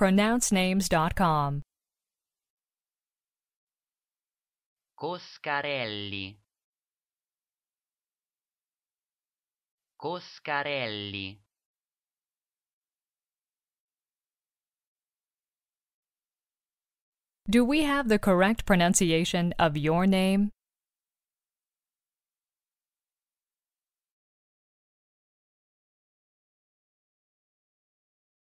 pronouncenames.com. Coscarelli Coscarelli Do we have the correct pronunciation of your name?